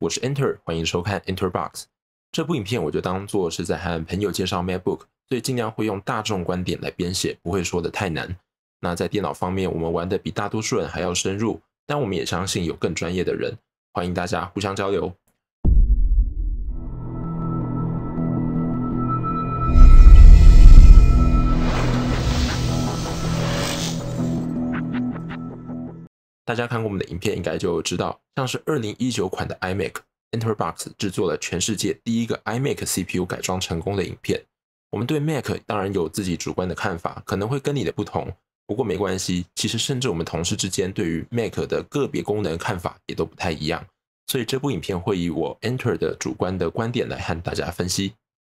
我是 Enter，欢迎收看 Enterbox。这部影片我就当做是在和朋友介绍 MacBook，所以尽量会用大众观点来编写，不会说的太难。那在电脑方面，我们玩的比大多数人还要深入，但我们也相信有更专业的人，欢迎大家互相交流。大家看过我们的影片，应该就知道，像是二零一九款的 iMac，Enterbox 制作了全世界第一个 iMac CPU 改装成功的影片。我们对 Mac 当然有自己主观的看法，可能会跟你的不同，不过没关系。其实甚至我们同事之间对于 Mac 的个别功能看法也都不太一样。所以这部影片会以我 Enter 的主观的观点来和大家分析。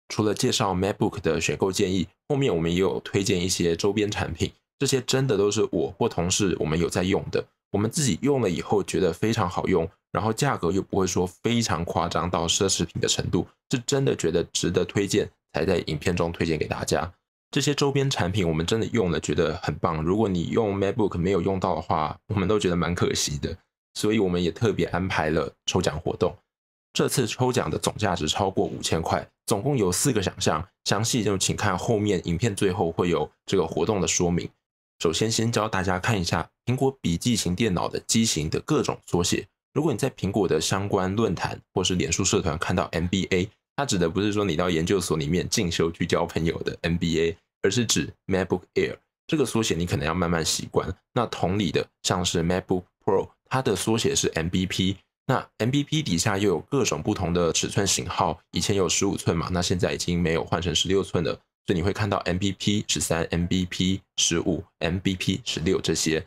除了介绍 MacBook 的选购建议，后面我们也有推荐一些周边产品，这些真的都是我或同事我们有在用的。我们自己用了以后觉得非常好用，然后价格又不会说非常夸张到奢侈品的程度，是真的觉得值得推荐，才在影片中推荐给大家。这些周边产品我们真的用了觉得很棒，如果你用 MacBook 没有用到的话，我们都觉得蛮可惜的。所以我们也特别安排了抽奖活动，这次抽奖的总价值超过五千块，总共有四个奖项，详细就请看后面影片最后会有这个活动的说明。首先，先教大家看一下苹果笔记型电脑的机型的各种缩写。如果你在苹果的相关论坛或是脸书社团看到 MBA，它指的不是说你到研究所里面进修去交朋友的 MBA，而是指 MacBook Air 这个缩写，你可能要慢慢习惯。那同理的，像是 MacBook Pro，它的缩写是 MBP。那 MBP 底下又有各种不同的尺寸型号，以前有十五寸嘛，那现在已经没有换成十六寸的，所以你会看到 M B P 十三、M B P 十五、M B P 十六这些。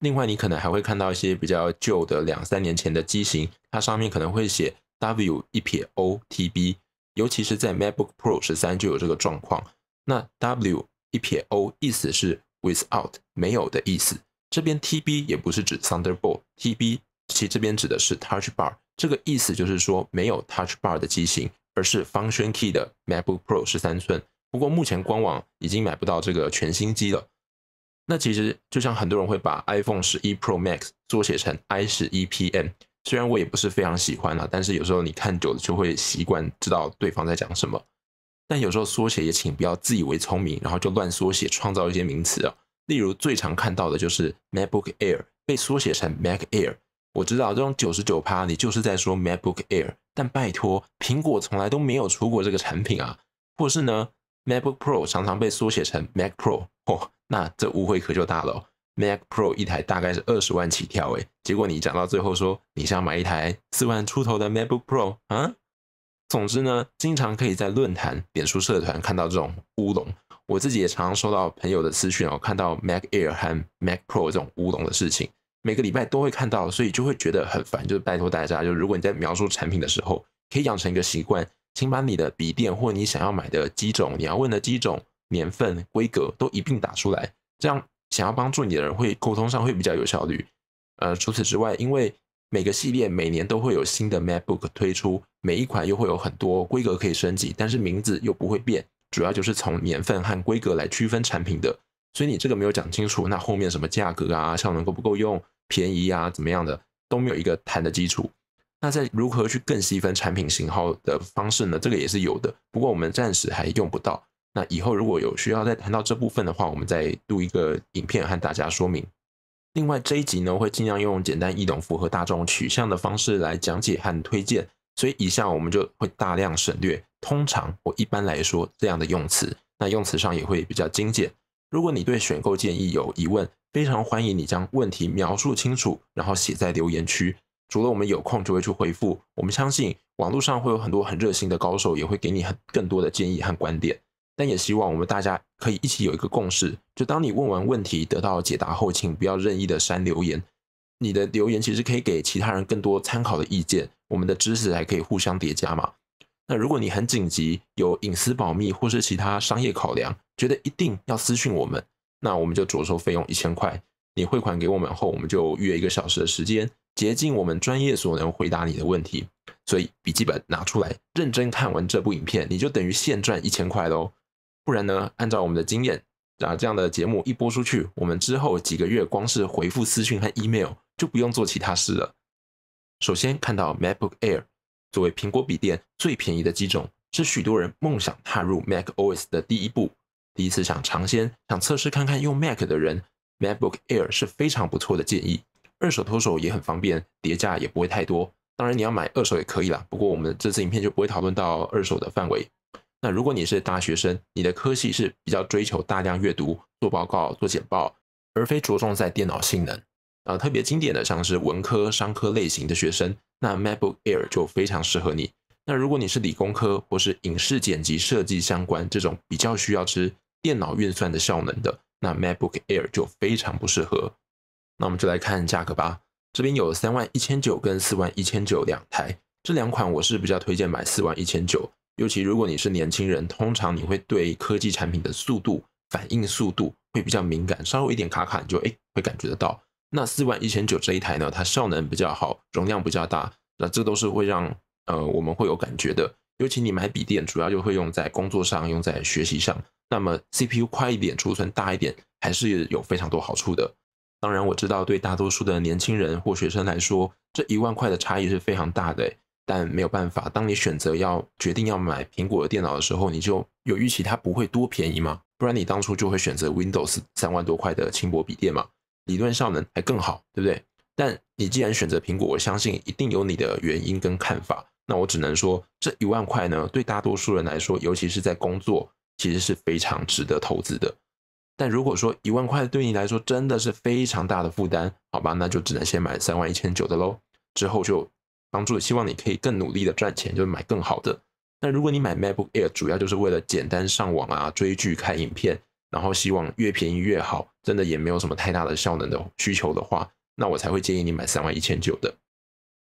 另外，你可能还会看到一些比较旧的两三年前的机型，它上面可能会写 W 一撇 O T B。尤其是在 MacBook Pro 十三就有这个状况。那 W 一撇 O 意思是 without 没有的意思。这边 T B 也不是指 Thunderbolt，T B 其实这边指的是 Touch Bar。这个意思就是说没有 Touch Bar 的机型，而是 Function Key 的 MacBook Pro 十三寸。不过目前官网已经买不到这个全新机了。那其实就像很多人会把 iPhone 十一 Pro Max 缩写成 i 十一 PM，虽然我也不是非常喜欢啊，但是有时候你看久了就会习惯知道对方在讲什么。但有时候缩写也请不要自以为聪明，然后就乱缩写创造一些名词啊。例如最常看到的就是 MacBook Air 被缩写成 Mac Air，我知道这种九十九趴你就是在说 MacBook Air，但拜托，苹果从来都没有出过这个产品啊，或是呢？MacBook Pro 常常被缩写成 Mac Pro，嚯，那这误会可就大了。Mac Pro 一台大概是二十万起跳，诶，结果你讲到最后说你想要买一台四万出头的 MacBook Pro 啊？总之呢，经常可以在论坛、脸书社团看到这种乌龙，我自己也常常收到朋友的私讯哦，看到 Mac Air 和 Mac Pro 这种乌龙的事情，每个礼拜都会看到，所以就会觉得很烦，就是拜托大家，就是如果你在描述产品的时候，可以养成一个习惯。请把你的笔电或你想要买的机种、你要问的机种、年份、规格都一并打出来，这样想要帮助你的人会沟通上会比较有效率。呃，除此之外，因为每个系列每年都会有新的 Mac Book 推出，每一款又会有很多规格可以升级，但是名字又不会变，主要就是从年份和规格来区分产品的。所以你这个没有讲清楚，那后面什么价格啊、效能够不够用、便宜啊、怎么样的都没有一个谈的基础。那在如何去更细分产品型号的方式呢？这个也是有的，不过我们暂时还用不到。那以后如果有需要再谈到这部分的话，我们再录一个影片和大家说明。另外这一集呢，会尽量用简单易懂、符合大众取向的方式来讲解和推荐，所以以下我们就会大量省略。通常我一般来说这样的用词，那用词上也会比较精简。如果你对选购建议有疑问，非常欢迎你将问题描述清楚，然后写在留言区。除了我们有空就会去回复，我们相信网络上会有很多很热心的高手，也会给你很更多的建议和观点。但也希望我们大家可以一起有一个共识：就当你问完问题得到解答后，请不要任意的删留言。你的留言其实可以给其他人更多参考的意见，我们的知识还可以互相叠加嘛。那如果你很紧急，有隐私保密或是其他商业考量，觉得一定要私讯我们，那我们就着收费用一千块。你汇款给我们后，我们就约一个小时的时间。竭尽我们专业所能回答你的问题，所以笔记本拿出来，认真看完这部影片，你就等于现赚一千块喽。不然呢，按照我们的经验，啊，这样的节目一播出去，我们之后几个月光是回复私讯和 email 就不用做其他事了。首先看到 MacBook Air 作为苹果笔电最便宜的机种，是许多人梦想踏入 macOS 的第一步。第一次想尝鲜，想测试看看用 Mac 的人，MacBook Air 是非常不错的建议。二手脱手也很方便，叠价也不会太多。当然，你要买二手也可以啦。不过，我们这次影片就不会讨论到二手的范围。那如果你是大学生，你的科系是比较追求大量阅读、做报告、做简报，而非着重在电脑性能，啊，特别经典的像是文科、商科类型的学生，那 MacBook Air 就非常适合你。那如果你是理工科或是影视剪辑、设计相关这种比较需要吃电脑运算的效能的，那 MacBook Air 就非常不适合。那我们就来看价格吧。这边有三万一千九跟四万一千九两台，这两款我是比较推荐买四万一千九。尤其如果你是年轻人，通常你会对科技产品的速度、反应速度会比较敏感，稍微一点卡卡你就哎会感觉得到。那四万一千九这一台呢，它效能比较好，容量比较大，那这都是会让呃我们会有感觉的。尤其你买笔电，主要就会用在工作上，用在学习上，那么 CPU 快一点，储存大一点，还是有非常多好处的。当然，我知道对大多数的年轻人或学生来说，这一万块的差异是非常大的。但没有办法，当你选择要决定要买苹果的电脑的时候，你就有预期它不会多便宜吗？不然你当初就会选择 Windows 三万多块的轻薄笔电嘛？理论上呢还更好，对不对？但你既然选择苹果，我相信一定有你的原因跟看法。那我只能说，这一万块呢，对大多数人来说，尤其是在工作，其实是非常值得投资的。但如果说一万块对你来说真的是非常大的负担，好吧，那就只能先买三万一千九的喽。之后就帮助希望你可以更努力的赚钱，就买更好的。那如果你买 MacBook Air 主要就是为了简单上网啊、追剧、看影片，然后希望越便宜越好，真的也没有什么太大的效能的需求的话，那我才会建议你买三万一千九的。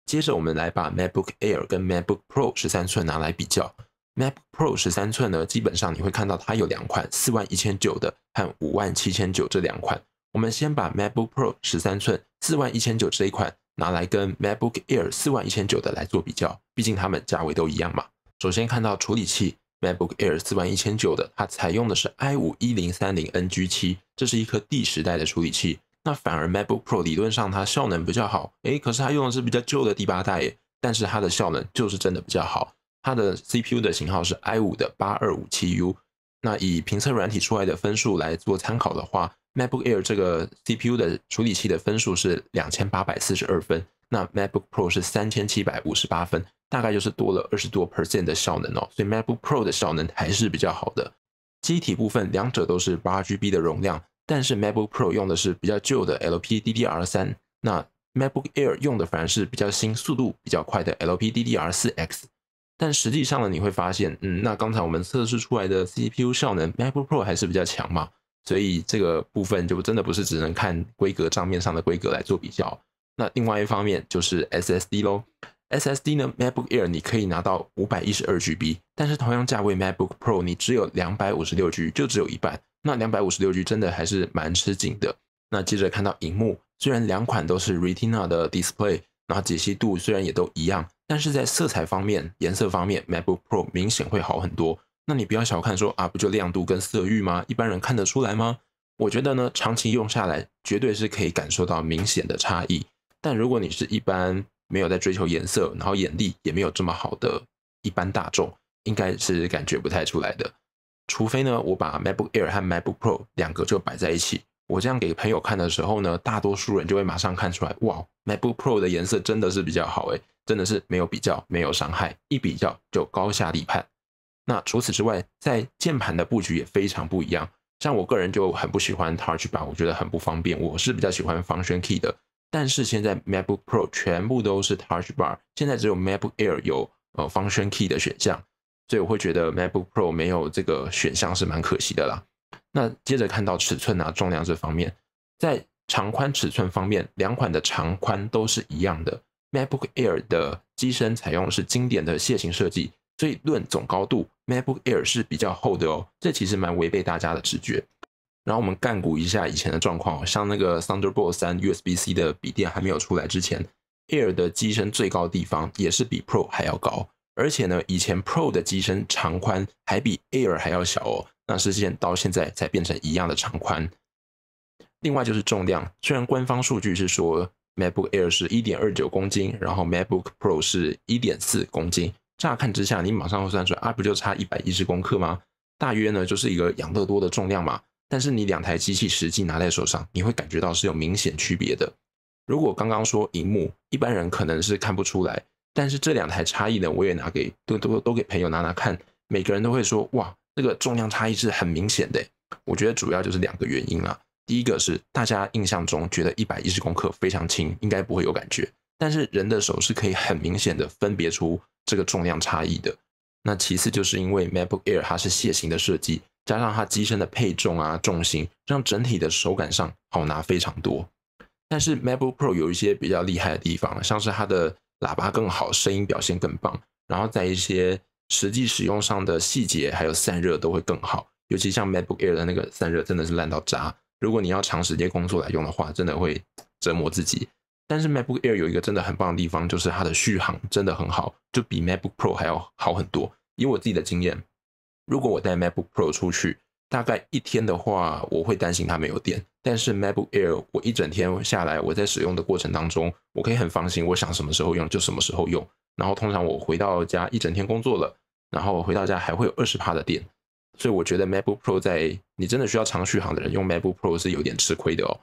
接着我们来把 MacBook Air 跟 MacBook Pro 十三寸拿来比较。MacBook Pro 十三寸呢，基本上你会看到它有两款，四万一千九的和五万七千九这两款。我们先把 MacBook Pro 十三寸四万一千九这一款拿来跟 MacBook Air 四万一千九的来做比较，毕竟它们价位都一样嘛。首先看到处理器，MacBook Air 四万一千九的它采用的是 i5 一零三零 ng7，这是一颗第十代的处理器。那反而 MacBook Pro 理论上它效能比较好，诶，可是它用的是比较旧的第八代，但是它的效能就是真的比较好。它的 CPU 的型号是 i 五的八二五七 U。那以评测软体出来的分数来做参考的话，MacBook Air 这个 CPU 的处理器的分数是两千八百四十二分，那 MacBook Pro 是三千七百五十八分，大概就是多了二十多 percent 的效能哦。所以 MacBook Pro 的效能还是比较好的。机体部分，两者都是八 GB 的容量，但是 MacBook Pro 用的是比较旧的 LPDDR 三，那 MacBook Air 用的反而是比较新、速度比较快的 LPDDR 四 X。但实际上呢，你会发现，嗯，那刚才我们测试出来的 CPU 效能，MacBook Pro 还是比较强嘛，所以这个部分就真的不是只能看规格账面上的规格来做比较。那另外一方面就是 SSD 咯，SSD 呢，MacBook Air 你可以拿到五百一十二 GB，但是同样价位 MacBook Pro 你只有两百五十六 G，就只有一半。那两百五十六 G 真的还是蛮吃紧的。那接着看到荧幕，虽然两款都是 Retina 的 Display，然后解析度虽然也都一样。但是在色彩方面、颜色方面，MacBook Pro 明显会好很多。那你不要小看说啊，不就亮度跟色域吗？一般人看得出来吗？我觉得呢，长期用下来，绝对是可以感受到明显的差异。但如果你是一般没有在追求颜色，然后眼力也没有这么好的一般大众，应该是感觉不太出来的。除非呢，我把 MacBook Air 和 MacBook Pro 两个就摆在一起，我这样给朋友看的时候呢，大多数人就会马上看出来，哇，MacBook Pro 的颜色真的是比较好诶。真的是没有比较，没有伤害，一比较就高下立判。那除此之外，在键盘的布局也非常不一样。像我个人就很不喜欢 Touch Bar，我觉得很不方便。我是比较喜欢 Function Key 的，但是现在 MacBook Pro 全部都是 Touch Bar，现在只有 MacBook Air 有呃 Function Key 的选项，所以我会觉得 MacBook Pro 没有这个选项是蛮可惜的啦。那接着看到尺寸啊、重量这方面，在长宽尺寸方面，两款的长宽都是一样的。MacBook Air 的机身采用的是经典的楔形设计，所以论总高度，MacBook Air 是比较厚的哦。这其实蛮违背大家的直觉。然后我们干股一下以前的状况，像那个 Thunderbolt 三 USB C 的笔电还没有出来之前，Air 的机身最高地方也是比 Pro 还要高，而且呢，以前 Pro 的机身长宽还比 Air 还要小哦。那事件到现在才变成一样的长宽。另外就是重量，虽然官方数据是说。MacBook Air 是一点二九公斤，然后 MacBook Pro 是一点四公斤。乍看之下，你马上会算出来，啊，不就差一百一十克吗？大约呢，就是一个养乐多的重量嘛。但是你两台机器实际拿在手上，你会感觉到是有明显区别的。如果刚刚说荧幕，一般人可能是看不出来，但是这两台差异呢，我也拿给都都都给朋友拿拿看，每个人都会说，哇，那个重量差异是很明显的。我觉得主要就是两个原因啦。第一个是大家印象中觉得一百一十公克非常轻，应该不会有感觉，但是人的手是可以很明显的分别出这个重量差异的。那其次就是因为 MacBook Air 它是楔形的设计，加上它机身的配重啊、重心，让整体的手感上好拿非常多。但是 MacBook Pro 有一些比较厉害的地方，像是它的喇叭更好，声音表现更棒，然后在一些实际使用上的细节还有散热都会更好。尤其像 MacBook Air 的那个散热真的是烂到渣。如果你要长时间工作来用的话，真的会折磨自己。但是 MacBook Air 有一个真的很棒的地方，就是它的续航真的很好，就比 MacBook Pro 还要好很多。以我自己的经验，如果我带 MacBook Pro 出去，大概一天的话，我会担心它没有电。但是 MacBook Air，我一整天下来，我在使用的过程当中，我可以很放心，我想什么时候用就什么时候用。然后通常我回到家一整天工作了，然后回到家还会有二十趴的电。所以我觉得 MacBook Pro 在你真的需要长续航的人用 MacBook Pro 是有点吃亏的哦。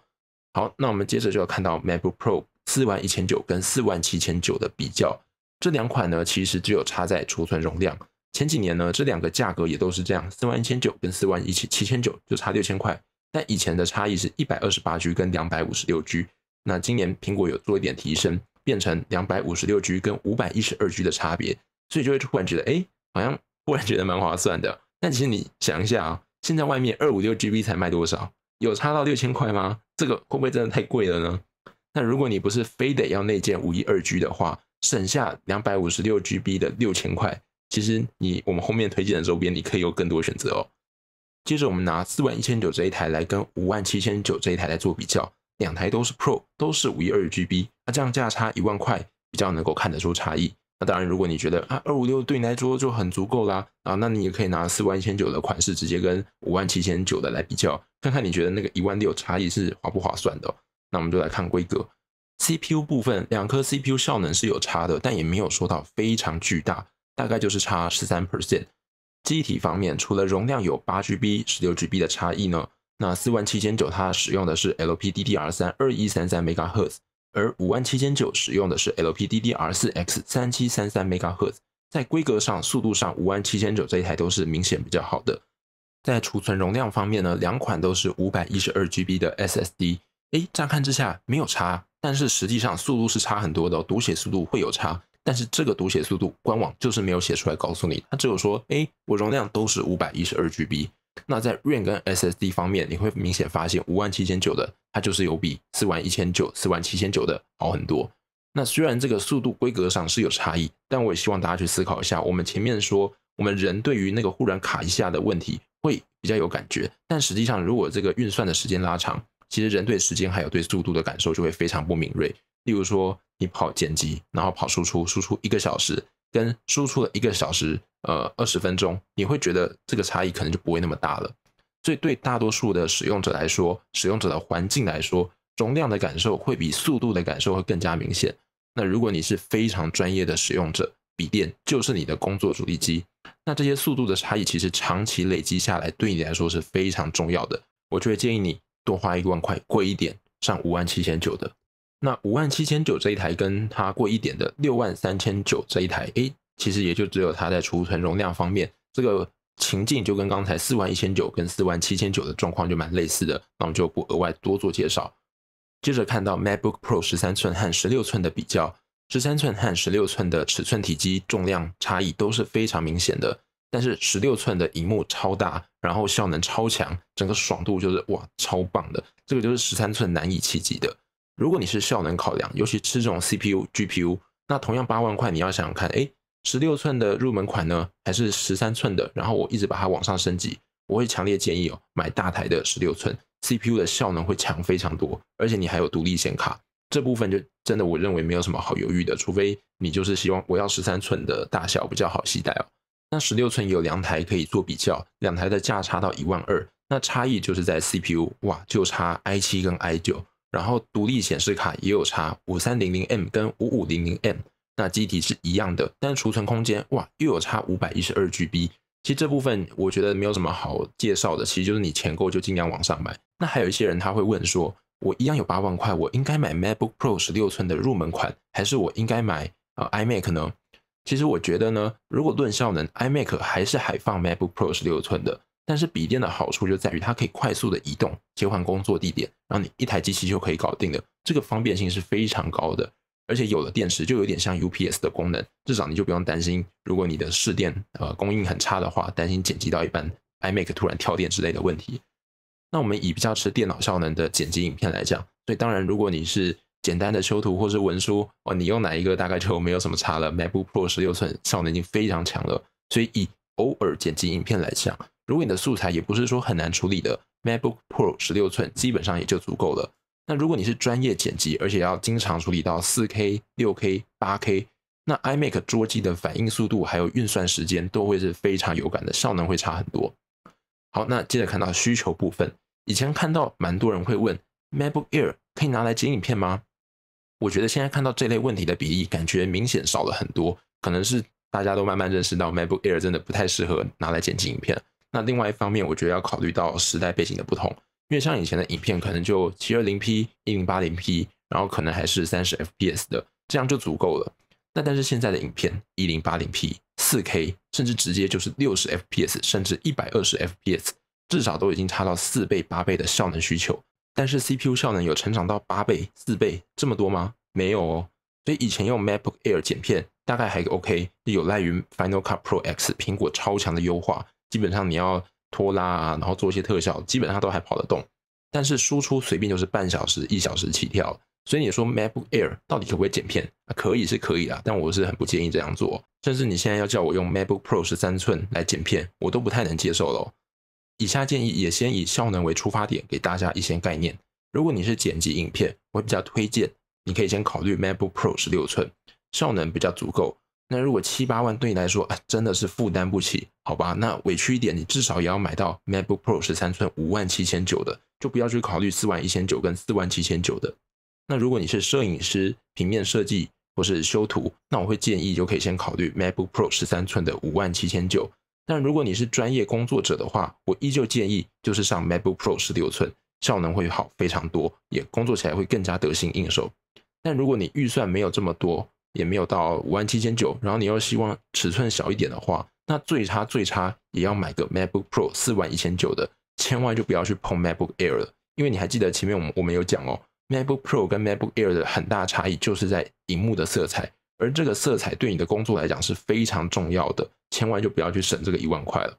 好，那我们接着就要看到 MacBook Pro 四万一千九跟四万七千九的比较。这两款呢，其实只有差在储存容量。前几年呢，这两个价格也都是这样，四万一千九跟四万一千七千九就差六千块。但以前的差异是一百二十八 G 跟两百五十六 G，那今年苹果有做一点提升，变成两百五十六 G 跟五百一十二 G 的差别，所以就会突然觉得，哎，好像忽然觉得蛮划算的。但其实你想一下啊，现在外面二五六 GB 才卖多少？有差到六千块吗？这个会不会真的太贵了呢？那如果你不是非得要那件五一二 G 的话，省下两百五十六 GB 的六千块，其实你我们后面推荐的周边你可以有更多选择哦。接着我们拿四万一千九这一台来跟五万七千九这一台来做比较，两台都是 Pro，都是五一二 GB，那这样价差一万块，比较能够看得出差异。那当然，如果你觉得啊二五六对你来说就很足够啦，啊，那你也可以拿四万一千九的款式直接跟五万七千九的来比较，看看你觉得那个一万六差异是划不划算的。那我们就来看规格，CPU 部分两颗 CPU 效能是有差的，但也没有说到非常巨大，大概就是差十三 percent。机体方面除了容量有八 GB、十六 GB 的差异呢，那四万七千九它使用的是 LPDDR 三二一三三 MHz e a。而五万七千九使用的是 LPDDR4X 三七三三兆赫 z 在规格上、速度上，五万七千九这一台都是明显比较好的。在储存容量方面呢，两款都是五百一十二 GB 的 SSD。哎，乍看之下没有差，但是实际上速度是差很多的，读写速度会有差。但是这个读写速度，官网就是没有写出来告诉你，它只有说，哎，我容量都是五百一十二 GB。那在 RAM 跟 SSD 方面，你会明显发现，五万七千九的它就是有比四万一千九、四万七千九的好很多。那虽然这个速度规格上是有差异，但我也希望大家去思考一下，我们前面说，我们人对于那个忽然卡一下的问题会比较有感觉，但实际上如果这个运算的时间拉长，其实人对时间还有对速度的感受就会非常不敏锐。例如说，你跑剪辑，然后跑输出，输出一个小时跟输出了一个小时。呃，二十分钟，你会觉得这个差异可能就不会那么大了。所以对大多数的使用者来说，使用者的环境来说，容量的感受会比速度的感受会更加明显。那如果你是非常专业的使用者，笔电就是你的工作主力机，那这些速度的差异其实长期累积下来对你来说是非常重要的。我就会建议你多花一万块，贵一点，上五万七千九的。那五万七千九这一台跟它贵一点的六万三千九这一台，诶，其实也就只有它在储存容量方面，这个情境就跟刚才四万一千九跟四万七千九的状况就蛮类似的，那我们就不额外多做介绍。接着看到 MacBook Pro 十三寸和十六寸的比较，十三寸和十六寸的尺寸、体积、重量差异都是非常明显的。但是十六寸的荧幕超大，然后效能超强，整个爽度就是哇，超棒的。这个就是十三寸难以企及的。如果你是效能考量，尤其吃这种 CPU、GPU，那同样八万块，你要想想看，哎。十六寸的入门款呢，还是十三寸的？然后我一直把它往上升级，我会强烈建议哦，买大台的十六寸，CPU 的效能会强非常多，而且你还有独立显卡，这部分就真的我认为没有什么好犹豫的，除非你就是希望我要十三寸的大小比较好携带哦。那十六寸有两台可以做比较，两台的价差到一万二，那差异就是在 CPU，哇，就差 i 七跟 i 九，然后独立显示卡也有差，五三零零 M 跟五五零零 M。那机体是一样的，但储存空间哇又有差五百一十二 GB，其实这部分我觉得没有什么好介绍的，其实就是你钱够就尽量往上买。那还有一些人他会问说，我一样有八万块，我应该买 MacBook Pro 十六寸的入门款，还是我应该买啊 iMac 呢？其实我觉得呢，如果论效能，iMac 还是海放 MacBook Pro 十六寸的，但是笔电的好处就在于它可以快速的移动切换工作地点，然后你一台机器就可以搞定了，这个方便性是非常高的。而且有了电池，就有点像 UPS 的功能，至少你就不用担心，如果你的试电呃供应很差的话，担心剪辑到一半 iMac 突然跳电之类的问题。那我们以比较吃电脑效能的剪辑影片来讲，所以当然如果你是简单的修图或是文书哦，你用哪一个大概就没有什么差了。MacBook Pro 十六寸效能已经非常强了，所以以偶尔剪辑影片来讲，如果你的素材也不是说很难处理的，MacBook Pro 十六寸基本上也就足够了。那如果你是专业剪辑，而且要经常处理到四 K、六 K、八 K，那 iMac 桌机的反应速度还有运算时间都会是非常有感的，效能会差很多。好，那接着看到需求部分，以前看到蛮多人会问，MacBook Air 可以拿来剪影片吗？我觉得现在看到这类问题的比例，感觉明显少了很多，可能是大家都慢慢认识到 MacBook Air 真的不太适合拿来剪辑影片。那另外一方面，我觉得要考虑到时代背景的不同。因为像以前的影片，可能就七二零 P、一零八零 P，然后可能还是三十 FPS 的，这样就足够了。那但是现在的影片，一零八零 P、四 K，甚至直接就是六十 FPS，甚至一百二十 FPS，至少都已经差到四倍、八倍的效能需求。但是 CPU 效能有成长到八倍、四倍这么多吗？没有哦。所以以前用 MacBook Air 剪片，大概还 OK，有赖于 Final Cut Pro X 苹果超强的优化，基本上你要。拖拉啊，然后做一些特效，基本上都还跑得动，但是输出随便就是半小时、一小时起跳。所以你说 MacBook Air 到底可不可以剪片？可以是可以啦，但我是很不建议这样做。甚至你现在要叫我用 MacBook Pro 十三寸来剪片，我都不太能接受喽。以下建议也先以效能为出发点，给大家一些概念。如果你是剪辑影片，我比较推荐你可以先考虑 MacBook Pro 十六寸，效能比较足够。那如果七八万对你来说啊，真的是负担不起，好吧？那委屈一点，你至少也要买到 MacBook Pro 十三寸五万七千九的，就不要去考虑四万一千九跟四万七千九的。那如果你是摄影师、平面设计或是修图，那我会建议就可以先考虑 MacBook Pro 十三寸的五万七千九。但如果你是专业工作者的话，我依旧建议就是上 MacBook Pro 十六寸，效能会好非常多，也工作起来会更加得心应手。但如果你预算没有这么多，也没有到五万七千九，然后你又希望尺寸小一点的话，那最差最差也要买个 MacBook Pro 四万一千九的，千万就不要去碰 MacBook Air 了，因为你还记得前面我们我们有讲哦，MacBook Pro 跟 MacBook Air 的很大差异就是在荧幕的色彩，而这个色彩对你的工作来讲是非常重要的，千万就不要去省这个一万块了。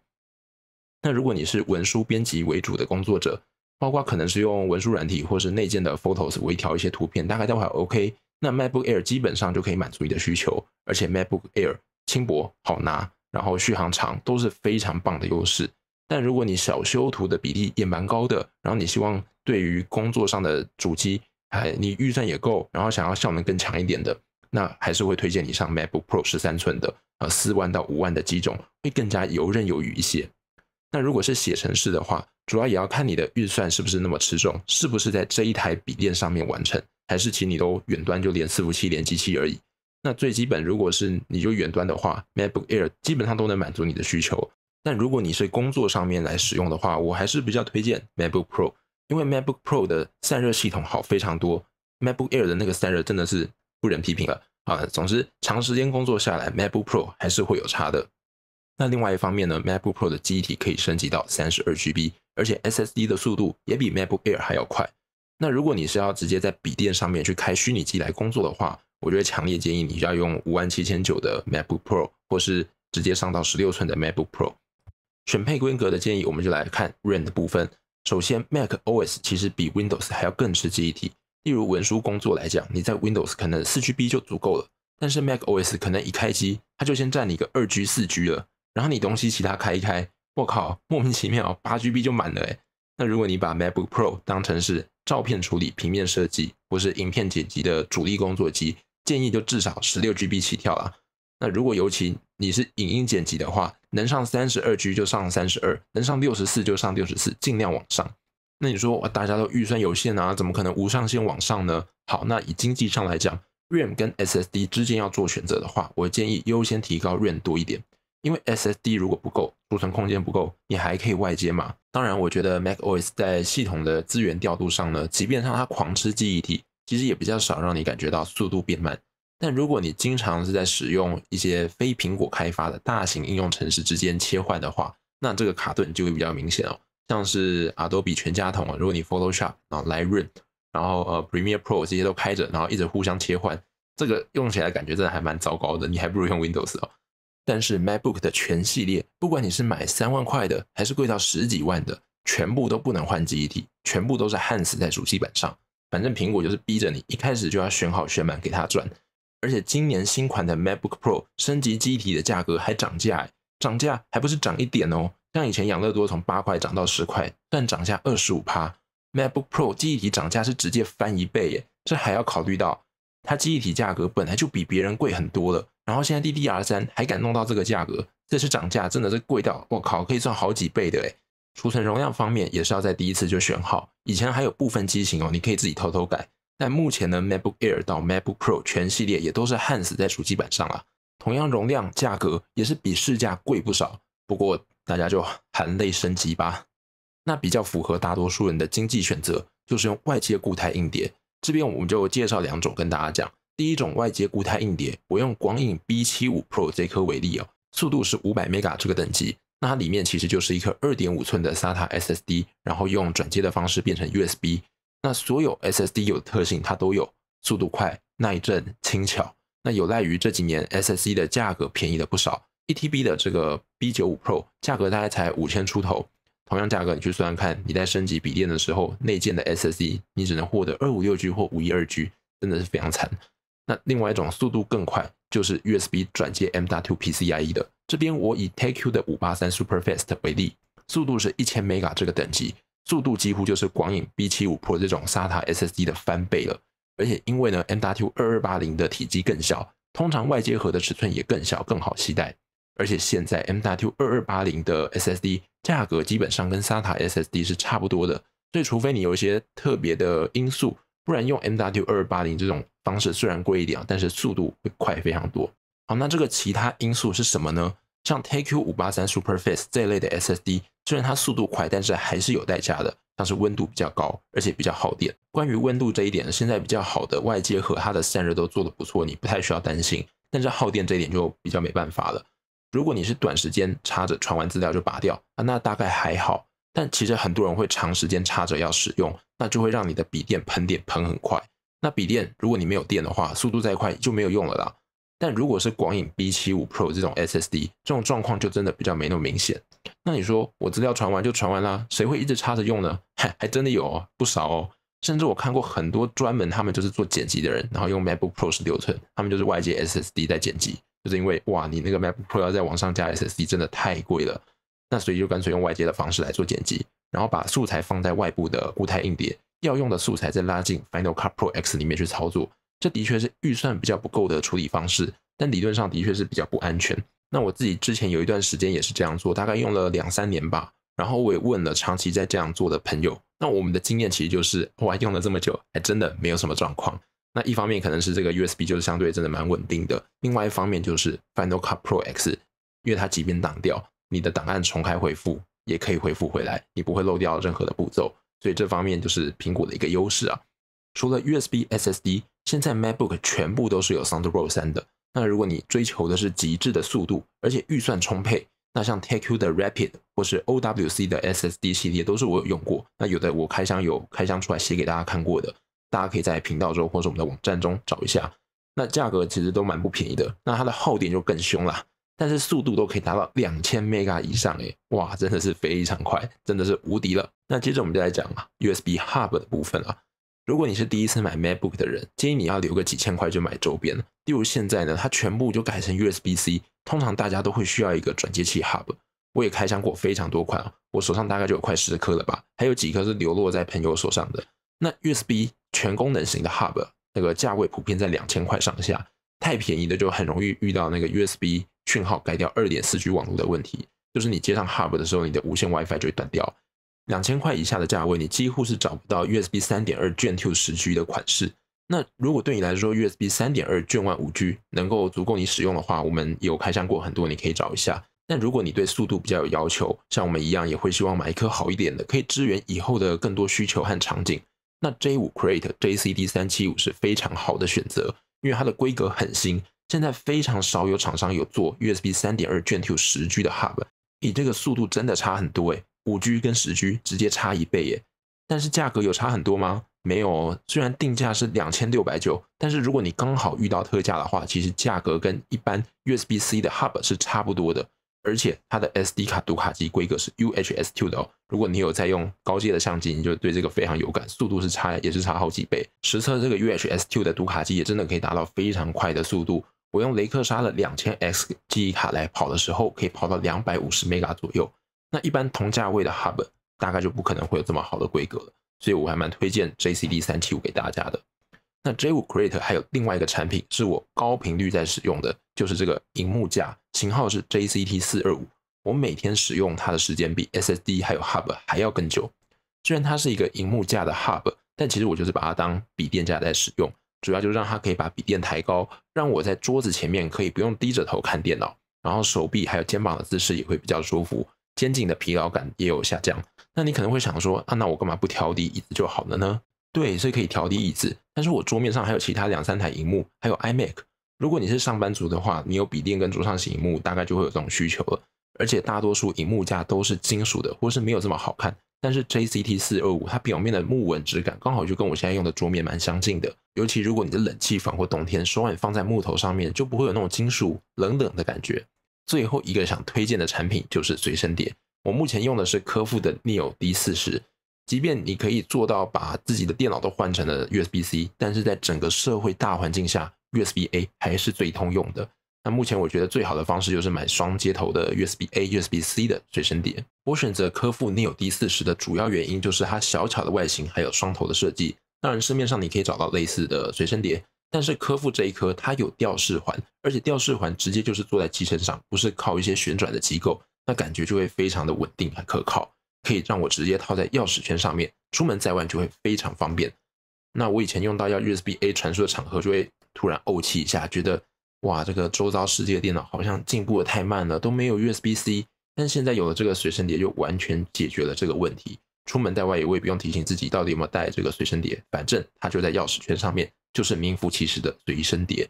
那如果你是文书编辑为主的工作者，包括可能是用文书软体或是内建的 Photos 微调一些图片，大概都还 OK。那 MacBook Air 基本上就可以满足你的需求，而且 MacBook Air 轻薄好拿，然后续航长都是非常棒的优势。但如果你小修图的比例也蛮高的，然后你希望对于工作上的主机，哎，你预算也够，然后想要效能更强一点的，那还是会推荐你上 MacBook Pro 十三寸的，呃，四万到五万的机种会更加游刃有余一些。那如果是写程式的话，主要也要看你的预算是不是那么吃重，是不是在这一台笔电上面完成。还是请你都远端就连伺服器连机器而已。那最基本，如果是你就远端的话，MacBook Air 基本上都能满足你的需求。但如果你是工作上面来使用的话，我还是比较推荐 MacBook Pro，因为 MacBook Pro 的散热系统好非常多。MacBook Air 的那个散热真的是不忍批评了啊。总之，长时间工作下来，MacBook Pro 还是会有差的。那另外一方面呢，MacBook Pro 的机体可以升级到三十二 GB，而且 SSD 的速度也比 MacBook Air 还要快。那如果你是要直接在笔电上面去开虚拟机来工作的话，我就会强烈建议你就要用五万七千九的 MacBook Pro，或是直接上到十六寸的 MacBook Pro。选配规格的建议，我们就来看 RAM 的部分。首先，Mac OS 其实比 Windows 还要更吃记忆体。例如文书工作来讲，你在 Windows 可能四 G B 就足够了，但是 Mac OS 可能一开机，它就先占你个二 G、四 G 了。然后你东西其他开一开，我靠，莫名其妙八 G B 就满了哎。那如果你把 MacBook Pro 当成是照片处理、平面设计或是影片剪辑的主力工作机，建议就至少十六 GB 起跳啦。那如果尤其你是影音剪辑的话，能上三十二 G 就上三十二，能上六十四就上六十四，尽量往上。那你说大家都预算有限啊，怎么可能无上限往上呢？好，那以经济上来讲，RAM 跟 SSD 之间要做选择的话，我建议优先提高 RAM 多一点。因为 SSD 如果不够，储存空间不够，你还可以外接嘛。当然，我觉得 Mac OS 在系统的资源调度上呢，即便让它狂吃记忆体，其实也比较少让你感觉到速度变慢。但如果你经常是在使用一些非苹果开发的大型应用程式之间切换的话，那这个卡顿就会比较明显哦。像是 Adobe 全家桶啊，如果你 Photoshop 啊、Lightroom，然后呃 Premiere Pro 这些都开着，然后一直互相切换，这个用起来感觉真的还蛮糟糕的。你还不如用 Windows 哦。但是 Macbook 的全系列，不管你是买三万块的，还是贵到十几万的，全部都不能换机体，全部都是焊死在主机板上。反正苹果就是逼着你一开始就要选好选满给它赚。而且今年新款的 Macbook Pro 升级机体的价格还涨价，涨价还不是涨一点哦，像以前养乐多从八块涨到十块，算涨价二十五趴。Macbook Pro 机体涨价是直接翻一倍耶，这还要考虑到它机体价格本来就比别人贵很多了。然后现在 DDR3 还敢弄到这个价格，这是涨价，真的是贵到我靠，可以赚好几倍的哎！储存容量方面也是要在第一次就选好，以前还有部分机型哦，你可以自己偷偷改，但目前的 MacBook Air 到 MacBook Pro 全系列也都是焊死在主机板上了，同样容量价格也是比市价贵不少。不过大家就含泪升级吧，那比较符合大多数人的经济选择，就是用外接固态硬碟。这边我们就介绍两种跟大家讲。第一种外接固态硬碟，我用广影 B75 Pro 这颗为例哦，速度是五百 mega 这个等级。那它里面其实就是一颗二点五寸的 SATA SSD，然后用转接的方式变成 USB。那所有 SSD 有的特性，它都有，速度快、耐震、轻巧。那有赖于这几年 SSD 的价格便宜了不少，e TB 的这个 B95 Pro 价格大概才五千出头。同样价格，你去算算看，你在升级笔电的时候，内建的 SSD，你只能获得二五六 G 或五一二 G，真的是非常惨。那另外一种速度更快，就是 USB 转接 M.2 PCIe 的。这边我以 Takeyou 的五八三 Super Fast 为例，速度是一千 mega 这个等级，速度几乎就是广影 B 七五 Pro 这种 SATA SSD 的翻倍了。而且因为呢，M.2 二二八零的体积更小，通常外接盒的尺寸也更小，更好携带。而且现在 M.2 二二八零的 SSD 价格基本上跟 SATA SSD 是差不多的，所以除非你有一些特别的因素。不然用 M W 二二八零这种方式虽然贵一点，但是速度会快非常多。好，那这个其他因素是什么呢？像 T Q 五八三 SuperFace 这一类的 SSD，虽然它速度快，但是还是有代价的，像是温度比较高，而且比较耗电。关于温度这一点呢，现在比较好的外接盒它的散热都做得不错，你不太需要担心。但是耗电这一点就比较没办法了。如果你是短时间插着传完资料就拔掉啊，那大概还好。但其实很多人会长时间插着要使用。那就会让你的笔电喷电喷很快。那笔电如果你没有电的话，速度再快就没有用了啦。但如果是广影 B 七五 Pro 这种 SSD，这种状况就真的比较没那么明显。那你说我资料传完就传完啦，谁会一直插着用呢？还真的有哦，不少哦。甚至我看过很多专门他们就是做剪辑的人，然后用 MacBook Pro 十六寸，他们就是外接 SSD 在剪辑，就是因为哇，你那个 MacBook Pro 要在往上加 SSD 真的太贵了，那所以就干脆用外接的方式来做剪辑。然后把素材放在外部的固态硬碟，要用的素材再拉进 Final Cut Pro X 里面去操作，这的确是预算比较不够的处理方式，但理论上的确是比较不安全。那我自己之前有一段时间也是这样做，大概用了两三年吧。然后我也问了长期在这样做的朋友，那我们的经验其实就是，我还用了这么久，还真的没有什么状况。那一方面可能是这个 USB 就是相对真的蛮稳定的，另外一方面就是 Final Cut Pro X，因为它即便挡掉，你的档案重开恢复。也可以恢复回来，你不会漏掉任何的步骤，所以这方面就是苹果的一个优势啊。除了 USB SSD，现在 MacBook 全部都是有 Thunderbolt 三的。那如果你追求的是极致的速度，而且预算充沛，那像 Takeu 的 Rapid 或是 OWC 的 SSD 系列都是我有用过。那有的我开箱有开箱出来写给大家看过的，大家可以在频道中或者我们的网站中找一下。那价格其实都蛮不便宜的，那它的耗电就更凶了。但是速度都可以达到两千 mega 以上哎，哇，真的是非常快，真的是无敌了。那接着我们就来讲啊，USB Hub 的部分啊。如果你是第一次买 MacBook 的人，建议你要留个几千块就买周边例如现在呢，它全部就改成 USB C，通常大家都会需要一个转接器 Hub。我也开箱过非常多款，我手上大概就有快十颗了吧，还有几颗是流落在朋友手上的。那 USB 全功能型的 Hub，那个价位普遍在两千块上下，太便宜的就很容易遇到那个 USB。讯号改掉二点四 G 网络的问题，就是你接上 Hub 的时候，你的无线 WiFi 就会断掉。两千块以下的价位，你几乎是找不到 USB 三点二卷 two 十 G 的款式。那如果对你来说 USB 三点二卷万五 G 能够足够你使用的话，我们有开箱过很多，你可以找一下。但如果你对速度比较有要求，像我们一样也会希望买一颗好一点的，可以支援以后的更多需求和场景。那 J 五 Create JCD 三七五是非常好的选择，因为它的规格很新。现在非常少有厂商有做 USB 三点二转 Q 十 G 的 Hub，以这个速度真的差很多诶五 G 跟十 G 直接差一倍耶。但是价格有差很多吗？没有，虽然定价是两千六百九，但是如果你刚好遇到特价的话，其实价格跟一般 USB C 的 Hub 是差不多的。而且它的 SD 卡读卡机规格是 UHS Q 的哦。如果你有在用高阶的相机，你就对这个非常有感，速度是差也是差好几倍。实测这个 UHS Q 的读卡机也真的可以达到非常快的速度。我用雷克沙的两千 X 记忆卡来跑的时候，可以跑到两百五十 m e g a 左右。那一般同价位的 Hub 大概就不可能会有这么好的规格了，所以我还蛮推荐 JCD 三七五给大家的。那 J5 Creator 还有另外一个产品是我高频率在使用的就是这个银幕架，型号是 JCT 四二五。我每天使用它的时间比 SSD 还有 Hub 还要更久。虽然它是一个银幕架的 Hub，但其实我就是把它当笔电架在使用。主要就是让它可以把笔垫抬高，让我在桌子前面可以不用低着头看电脑，然后手臂还有肩膀的姿势也会比较舒服，肩颈的疲劳感也有下降。那你可能会想说，啊，那我干嘛不调低椅子就好了呢？对，是可以调低椅子，但是我桌面上还有其他两三台荧幕，还有 iMac。如果你是上班族的话，你有笔垫跟桌上型荧幕，大概就会有这种需求了。而且大多数荧幕架都是金属的，或是没有这么好看。但是 JCT 四二五它表面的木纹质感刚好就跟我现在用的桌面蛮相近的，尤其如果你的冷气房或冬天手腕放在木头上面，就不会有那种金属冷冷的感觉。最后一个想推荐的产品就是随身碟，我目前用的是科富的 NEO D 四十，即便你可以做到把自己的电脑都换成了 USB C，但是在整个社会大环境下，USB A 还是最通用的。那目前我觉得最好的方式就是买双接头的 USB A、USB C 的随身碟。我选择科富 NEO D 四十的主要原因就是它小巧的外形，还有双头的设计。当然，市面上你可以找到类似的随身碟，但是科富这一颗它有吊饰环，而且吊饰环直接就是坐在机身上，不是靠一些旋转的机构，那感觉就会非常的稳定和可靠，可以让我直接套在钥匙圈上面，出门在外就会非常方便。那我以前用到要 USB A 传输的场合，就会突然怄气一下，觉得。哇，这个周遭世界的电脑好像进步的太慢了，都没有 USB-C，但现在有了这个随身碟，就完全解决了这个问题。出门在外也未必用提醒自己到底有没有带这个随身碟，反正它就在钥匙圈上面，就是名副其实的随身碟。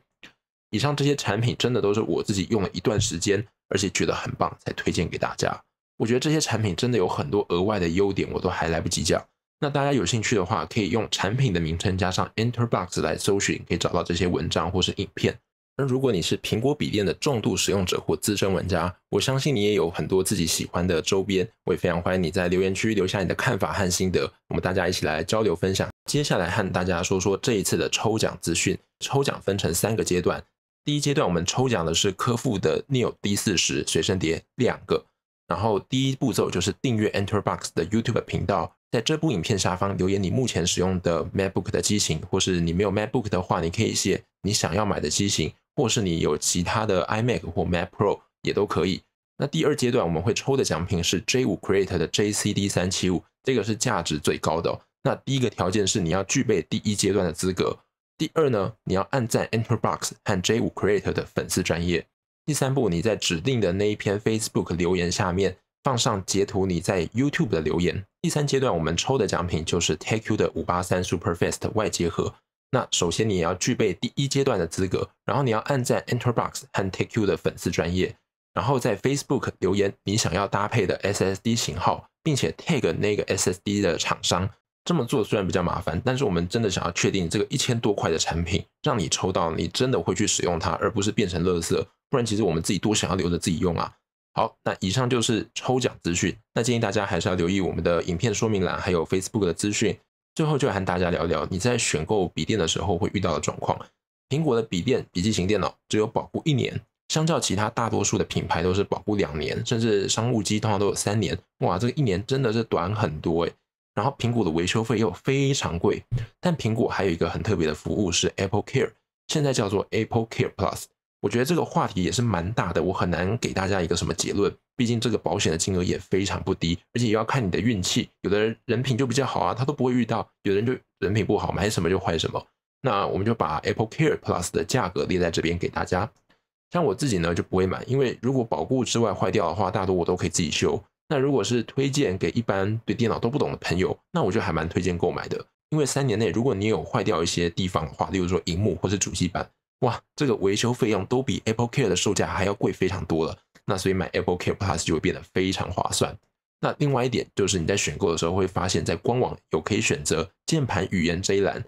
以上这些产品真的都是我自己用了一段时间，而且觉得很棒才推荐给大家。我觉得这些产品真的有很多额外的优点，我都还来不及讲。那大家有兴趣的话，可以用产品的名称加上 Enterbox 来搜寻，可以找到这些文章或是影片。那如果你是苹果笔电的重度使用者或资深玩家，我相信你也有很多自己喜欢的周边。我也非常欢迎你在留言区留下你的看法和心得，我们大家一起来交流分享。接下来和大家说说这一次的抽奖资讯。抽奖分成三个阶段，第一阶段我们抽奖的是科富的 Neo D 四十随身碟两个，然后第一步骤就是订阅 Enterbox 的 YouTube 频道，在这部影片下方留言你目前使用的 MacBook 的机型，或是你没有 MacBook 的话，你可以写你想要买的机型。或是你有其他的 iMac 或 Mac Pro 也都可以。那第二阶段我们会抽的奖品是 J5 Creator 的 JCD 三七五，这个是价值最高的。那第一个条件是你要具备第一阶段的资格。第二呢，你要按赞 Enterbox 和 J5 Creator 的粉丝专业。第三步，你在指定的那一篇 Facebook 留言下面放上截图，你在 YouTube 的留言。第三阶段我们抽的奖品就是 Takeu y o 的五八三 Superfast 外接盒。那首先你也要具备第一阶段的资格，然后你要按赞 Enterbox 和 Take You 的粉丝专业，然后在 Facebook 留言你想要搭配的 SSD 型号，并且 tag 那个 SSD 的厂商。这么做虽然比较麻烦，但是我们真的想要确定这个一千多块的产品让你抽到，你真的会去使用它，而不是变成垃圾。不然其实我们自己多想要留着自己用啊。好，那以上就是抽奖资讯，那建议大家还是要留意我们的影片说明栏，还有 Facebook 的资讯。最后就来和大家聊聊你在选购笔电的时候会遇到的状况。苹果的笔电、笔记型电脑只有保护一年，相较其他大多数的品牌都是保护两年，甚至商务机通常都有三年。哇，这个一年真的是短很多诶。然后苹果的维修费又非常贵，但苹果还有一个很特别的服务是 Apple Care，现在叫做 Apple Care Plus。我觉得这个话题也是蛮大的，我很难给大家一个什么结论。毕竟这个保险的金额也非常不低，而且也要看你的运气。有的人人品就比较好啊，他都不会遇到；有的人就人品不好，买什么就坏什么。那我们就把 Apple Care Plus 的价格列在这边给大家。像我自己呢就不会买，因为如果保固之外坏掉的话，大多我都可以自己修。那如果是推荐给一般对电脑都不懂的朋友，那我就还蛮推荐购买的，因为三年内如果你有坏掉一些地方的话，例如说荧幕或是主机板。哇，这个维修费用都比 Apple Care 的售价还要贵非常多了。那所以买 Apple Care Plus 就会变得非常划算。那另外一点就是你在选购的时候会发现，在官网有可以选择键盘语言这一栏，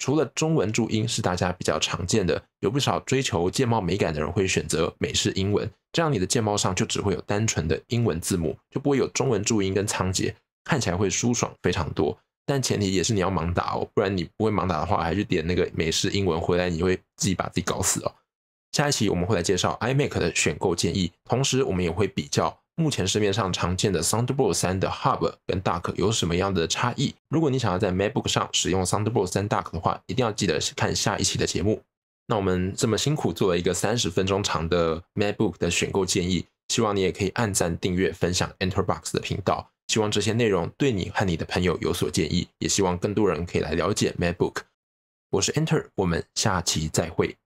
除了中文注音是大家比较常见的，有不少追求键帽美感的人会选择美式英文，这样你的键帽上就只会有单纯的英文字母，就不会有中文注音跟仓颉，看起来会舒爽非常多。但前提也是你要盲打哦，不然你不会盲打的话，还是点那个美式英文回来，你会自己把自己搞死哦。下一期我们会来介绍 iMac 的选购建议，同时我们也会比较目前市面上常见的 Thunderbolt 三的 Hub 跟 Dock 有什么样的差异。如果你想要在 MacBook 上使用 Thunderbolt 三 Dock 的话，一定要记得看下一期的节目。那我们这么辛苦做了一个三十分钟长的 MacBook 的选购建议，希望你也可以按赞、订阅、分享 Enterbox 的频道。希望这些内容对你和你的朋友有所建议，也希望更多人可以来了解 MacBook。我是 Enter，我们下期再会。